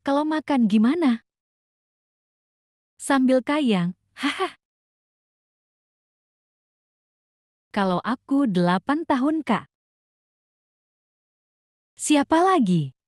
kalau makan gimana? Sambil kayang, haha. Kalau aku delapan tahun, Kak. Siapa lagi?